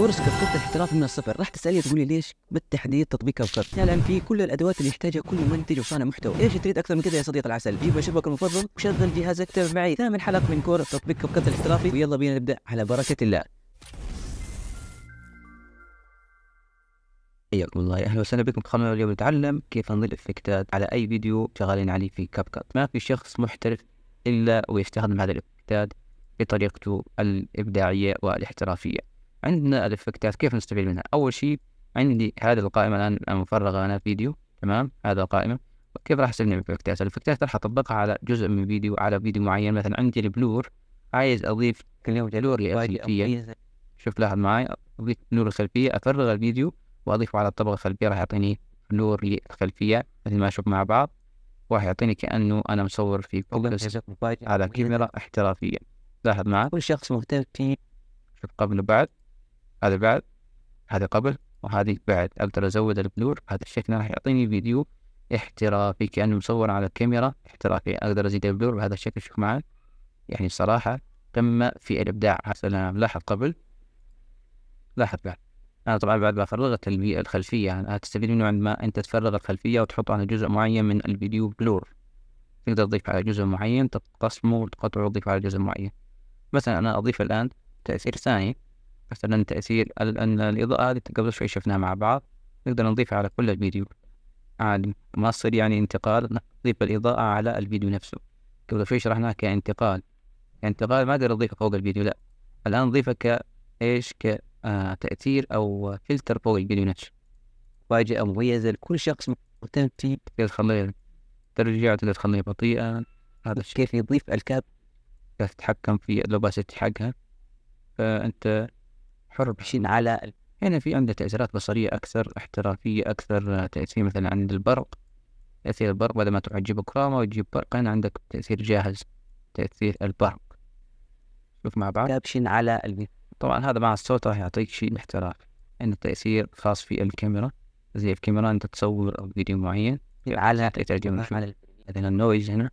كورس كفوت الاحتراف من الصفر راح تسالني تقولي ليش بالتحديد تطبيق كفكر لان فيه كل الادوات اللي يحتاجها كل منتج وصانع محتوى ايش تريد اكثر من كذا يا صديق العسل جيب مشروبك المفضل وشغل جهازك تابع معي ثامن حلقه من كورس تطبيق كفكر الاحترافي ويلا بينا نبدا على بركه الله حياكم أيوة، الله اهلا وسهلا بكم خلونا اليوم نتعلم كيف نضيف افكتات على اي فيديو شغالين عليه في كاب كات ما في شخص محترف الا ويستخدم هذا الافكتات بطريقته الابداعيه والاحترافيه عندنا الافكتات كيف نستفيد منها اول شيء عندي هذه القائمه الان مفرغه انا فيديو تمام هذا القائمه كيف راح استفيد من الافكتات الافكتات راح اطبقها على جزء من فيديو على فيديو معين مثلا عندي البلور عايز اضيف بلور خلفية شوف لاحظ معي اضيف بلور الخلفيه افرغ الفيديو واضيفه على الطبقه الخلفيه راح يعطيني بلور للخلفيه مثل ما أشوف مع بعض راح يعطيني كانه انا مصور في فوكس على كاميرا احترافيه لاحظ معي كل شخص مهتم في شوف قبل وبعد هذا بعد هذا قبل وهذه بعد أقدر أزود البلور بهذا الشكل راح يعطيني فيديو احترافي كأنه مصور على الكاميرا احترافي أقدر أزيد البلور بهذا الشكل شوف معي يعني صراحة قمة في الإبداع هسه أنا ملاحظ قبل لاحظ بعد أنا طبعا بعد ما فرغت الخلفية يعني هتستفيد منه عندما أنت تفرغ الخلفية وتحط على جزء معين من الفيديو بلور تقدر تضيف على جزء معين تقسمه وتقطعه وتضيف على جزء معين مثلا أنا أضيف الآن تأثير ثاني مثلا تأثير أن الإضاءة هذه قبل شوي شفناها مع بعض نقدر نضيفها على كل الفيديو عادي ما تصير يعني انتقال نضيف الإضاءة على الفيديو نفسه قبل شوي شرحناها كانتقال انتقال ما أقدر أضيفه فوق الفيديو لا الآن نضيفه ك إيش كتأثير آه، أو فلتر فوق الفيديو نفسه فاجأة مميزة لكل شخص مهتم في تخليه تقدر تخليه بطيئة هذا كيف يضيف الكاب كيف تتحكم في الأوباسيتي حقها فأنت حر بشين على هنا في عنده تأثيرات بصرية أكثر احترافية أكثر تأثير مثلا عند البرق تأثير البرق بدل ما تروح تجيب كرامة وتجيب برق هنا عندك تأثير جاهز تأثير البرق شوف مع بعض كابشن على المثال طبعا هذا مع الصوت راح يعطيك شيء احترافي عندنا تأثير خاص في الكاميرا زي الكاميرا أنت تصور فيديو معين على تأثير على مثلا النويز هنا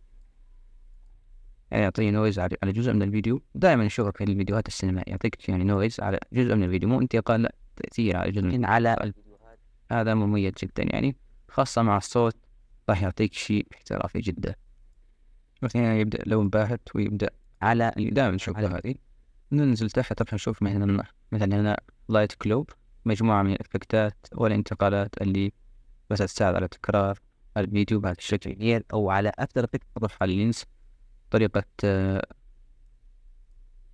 يعني يعطي نويز على جزء من الفيديو دائما الشغل في الفيديوهات السينمائية يعطيك يعني نويز على جزء من الفيديو مو انتقال لا تأثير على جزء من على الفيديوهات هذا مميز جدا يعني خاصة مع الصوت راح يعطيك شيء احترافي جدا مثلا يعني يبدأ لون باهت ويبدأ على دائما نشوف هذه ننزل تحت راح نشوف مثلا مثلا هنا لايت كلوب مجموعة من الإفكتات والانتقالات اللي بس تساعد على تكرار الفيديو بهذا الشكل أو على اكثر إفكت تروح على اللينس طريقة آه،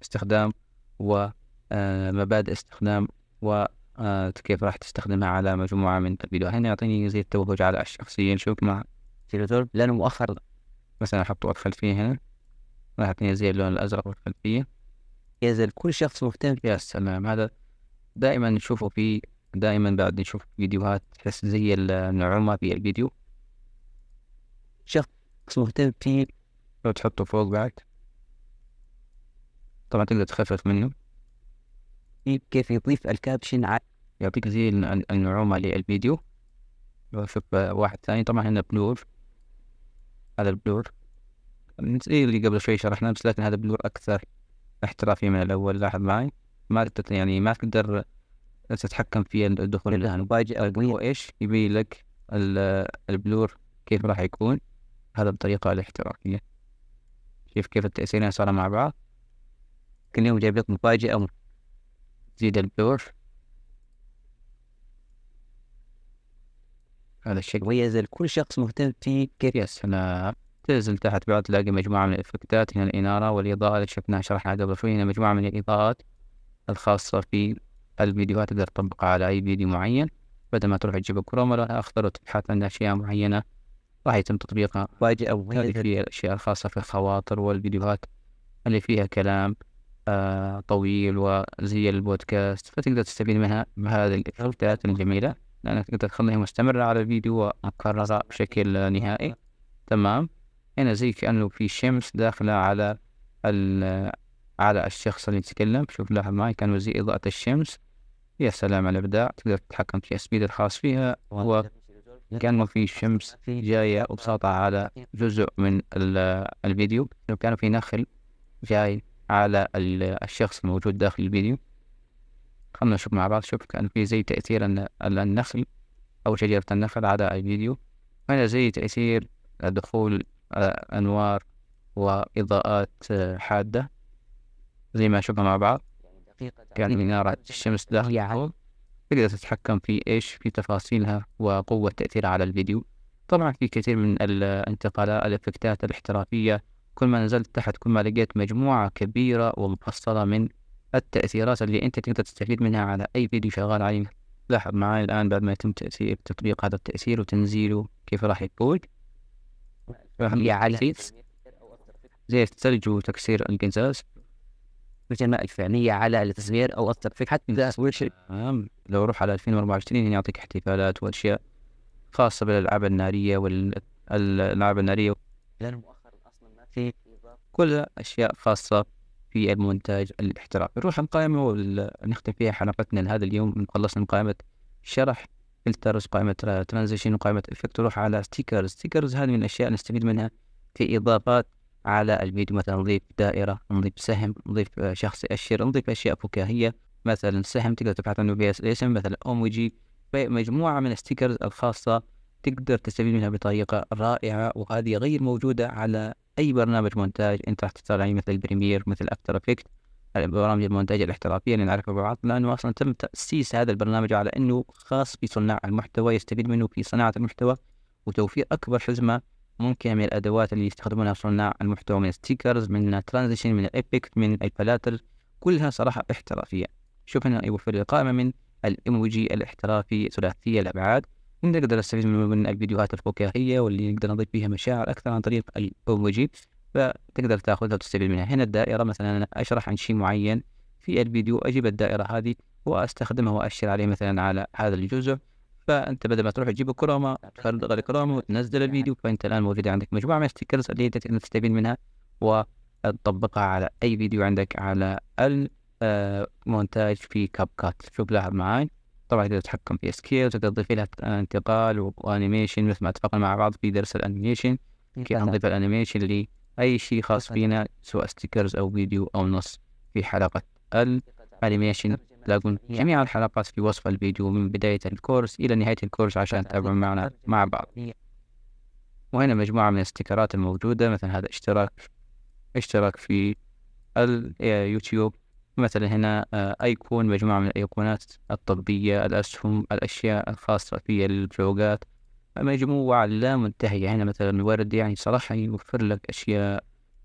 استخدام ومبادئ آه، استخدام وكيف آه، راح تستخدمها على مجموعة من الفيديو هنا يعطيني زي التوهج على الشخصية نشوف مع تيليتورب لأنه مؤخر مثلا أحطه الخلفية هنا راح يعطيني زي اللون الأزرق والخلفية يزال كل شخص مهتم في السلام هذا دائما نشوفه في دائما بعد نشوف فيديوهات تحس زي النعومة في الفيديو شخص مهتم في لو تحطه فوق بعد طبعا تقدر تخفف منه إيه، كيف يضيف الكابشن على يعطيك زي النعومة للفيديو لو شوف آه، واحد ثاني طبعا هنا بلور هذا البلور زي إيه، اللي قبل شوي شرحناه بس لكن هذا بلور أكثر احترافية من الأول لاحظ معي ما تقدر يعني ما تقدر تتحكم في الدخول الآن وباجي هو إيش يبي لك البلور كيف راح يكون هذا بطريقة الاحترافية كيف كيف التأثيرين صاروا مع بعض كل يوم جايب لك مفاجأة تزيد الدور هذا الشيء مميز لكل شخص مهتم في كيف يا تنزل تحت بعد تلاقي مجموعة من الإفكتات هنا الإنارة والإضاءة اللي شفناها شرحناها قبل شوي هنا مجموعة من الإضاءات الخاصة في الفيديوهات تقدر تطبقها على أي فيديو معين بدل ما تروح تجيب كروما لونها أخضر وتبحث عن أشياء معينة راح يتم تطبيقها هذه في الأشياء الخاصة في الخواطر والفيديوهات اللي فيها كلام آه طويل وزي البودكاست فتقدر تستفيد منها بهذه الإفكتات الجميلة لأنك تقدر تخليها مستمرة على الفيديو ومكررة بشكل نهائي تمام هنا زي كأنه في شمس داخلة على على الشخص اللي يتكلم شوف لاحظ معي كان زي إضاءة الشمس يا سلام على الإبداع تقدر تتحكم في السبيد الخاص فيها و... كان في شمس جاية وبساطة على جزء من الفيديو كان في نخل جاي على الشخص الموجود داخل الفيديو خلنا نشوف مع بعض شوف كان في زي تأثير النخل أو شجرة النخل على الفيديو هنا زي تأثير دخول آه، أنوار وإضاءات آه، حادة زي ما شفنا مع بعض كان منارة إنارة الشمس داخل تقدر تتحكم في ايش في تفاصيلها وقوة تأثيرها على الفيديو طبعا في كثير من الانتقالات الافكتات الاحترافية كل ما نزلت تحت كل ما لقيت مجموعة كبيرة ومفصلة من التأثيرات اللي أنت تقدر تستفيد منها على أي فيديو شغال عليه لاحظ معاي الآن بعد ما يتم تأثير تطبيق هذا التأثير وتنزيله كيف راح يكون فهم يا يعني زي الثلج وتكسير القزاز الكلمه الفعليه على التصوير او اثر فيك حتى نعم، لو اروح على 2024 هنا يعني يعطيك احتفالات واشياء خاصه بالالعاب الناريه والالعاب الناريه لان مؤخرا اصلا ما في كلها اشياء خاصه في المونتاج الاحترافي نروح القائمة ونختم فيها حلقتنا لهذا اليوم خلصنا من قائمه شرح فلترز قائمة ترانزيشن وقائمة افكت نروح على ستيكرز ستيكرز هذه من الاشياء نستفيد منها في اضافات على الفيديو مثلا نضيف دائرة نضيف سهم نضيف آه، شخص يأشر نضيف أشياء فكاهية مثلا سهم تقدر تبحث عنه باسم مثلا أوموجي مجموعة من الستيكرز الخاصة تقدر تستفيد منها بطريقة رائعة وهذه غير موجودة على أي برنامج مونتاج أنت راح تختار عليه مثل البريمير مثل أفتر إفكت البرامج المونتاج الاحترافية اللي نعرفها ببعض لأنه أصلا تم تأسيس هذا البرنامج على أنه خاص بصناع المحتوى يستفيد منه في صناعة المحتوى وتوفير أكبر حزمة ممكن من الادوات اللي يستخدمونها صناع المحتوى من ستيكرز من الترانزيشن من الايبكت من الفلاتر كلها صراحه احترافيه شوف هنا يوفر أيوة لي قائمه من الايموجي الاحترافي ثلاثيه الابعاد نقدر نستفيد من الفيديوهات الفكاهيه واللي نقدر نضيف فيها مشاعر اكثر عن طريق الايموجي فتقدر تاخذها وتستفيد منها هنا الدائره مثلا انا اشرح عن شيء معين في الفيديو اجيب الدائره هذه واستخدمها واشر عليه مثلا على هذا الجزء فانت بدل ما تروح تجيب كرامه تخرج الكرامه وتنزل الفيديو فانت الان موجود عندك مجموعه من الستيكرز اللي انت تستفيد منها وتطبقها على اي فيديو عندك على المونتاج في كاب كات شوف لاحظ معاي طبعا تقدر تتحكم في سكيل تقدر تضيف لها انتقال وانيميشن مثل ما اتفقنا مع بعض في درس الانيميشن كيف نضيف الانيميشن لاي شيء خاص فينا سواء ستيكرز او فيديو او نص في حلقه الانيميشن تلاقون جميع الحلقات في وصف الفيديو من بداية الكورس إلى نهاية الكورس عشان تتابعون معنا مع بعض وهنا مجموعة من الاستيكرات الموجودة مثلا هذا اشتراك اشتراك في اليوتيوب مثلا هنا آه، أيقون مجموعة من الأيقونات الطبية الأسهم الأشياء الخاصة في الفلوقات مجموعة لا منتهية هنا مثلا ورد يعني صراحة يوفر لك أشياء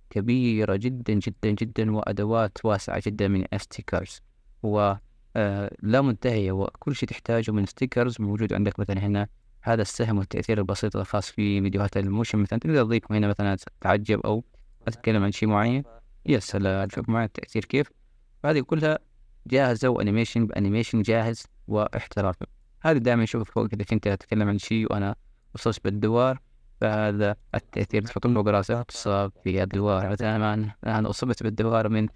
كبيرة جدا جدا جدا وأدوات واسعة جدا من استيكرز و آه لا منتهية وكل شيء تحتاجه من ستيكرز موجود عندك مثلا هنا هذا السهم والتأثير البسيط الخاص في فيديوهات الموشن مثلا تقدر تضيف هنا مثلا تعجب أو أتكلم عن شيء معين سلام الفيلم معي التأثير كيف هذه كلها جاهزة وأنيميشن بأنيميشن جاهز واحترافي هذه دائما نشوف فوق إذا كنت أتكلم عن شيء وأنا وصلت بالدوار فهذا التأثير تحطه له راسك تصاب في الدوار مثلا أنا أصبت بالدوار من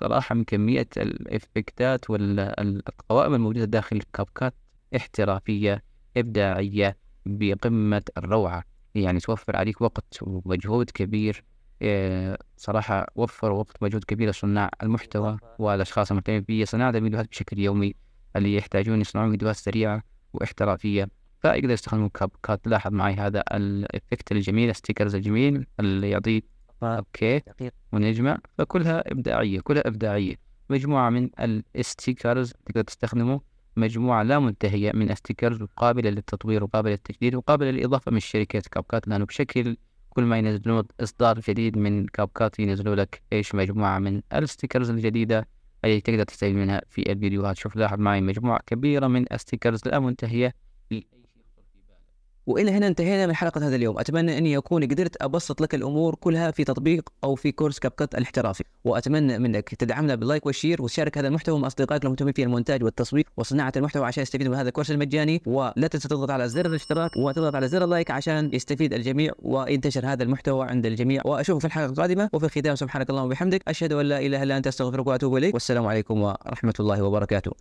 صراحة من كمية الإفكتات والقوائم الموجودة داخل الكابكات احترافية إبداعية بقمة الروعة يعني توفر عليك وقت ومجهود كبير آه، صراحة وفروا وقت ومجهود كبير لصناع المحتوى والأشخاص المهتمين بصناعة الفيديوهات بشكل يومي اللي يحتاجون يصنعون فيديوهات سريعة واحترافية فيقدر يستخدمون كاب كات لاحظ معي هذا الإفكت الجميل الستيكرز الجميل اللي يعطيك اوكي ونجمع فكلها ابداعيه كلها ابداعيه مجموعه من الاستيكرز تقدر تستخدمه مجموعه لا منتهيه من استيكرز قابله للتطوير وقابله للتجديد وقابله للاضافه من شركات كابكات لانه بشكل كل ما ينزلون اصدار جديد من كابكات ينزلوا لك ايش مجموعه من الستيكرز الجديده اللي تقدر تستفيد منها في الفيديوهات شوف لاحظ معي مجموعه كبيره من الستيكرز لا منتهيه والى هنا انتهينا من حلقه هذا اليوم اتمنى اني اكون قدرت ابسط لك الامور كلها في تطبيق او في كورس كاب كات الاحترافي واتمنى منك تدعمنا باللايك والشير وتشارك هذا المحتوى مع اصدقائك المهتمين في المونتاج والتصوير وصناعه المحتوى عشان يستفيدوا من هذا الكورس المجاني ولا تنسى تضغط على زر الاشتراك وتضغط على زر اللايك عشان يستفيد الجميع وينتشر هذا المحتوى عند الجميع واشوفك في الحلقه القادمه وفي الختام سبحانك اللهم وبحمدك اشهد ان لا اله الا انت استغفرك واتوب اليك والسلام عليكم ورحمه الله وبركاته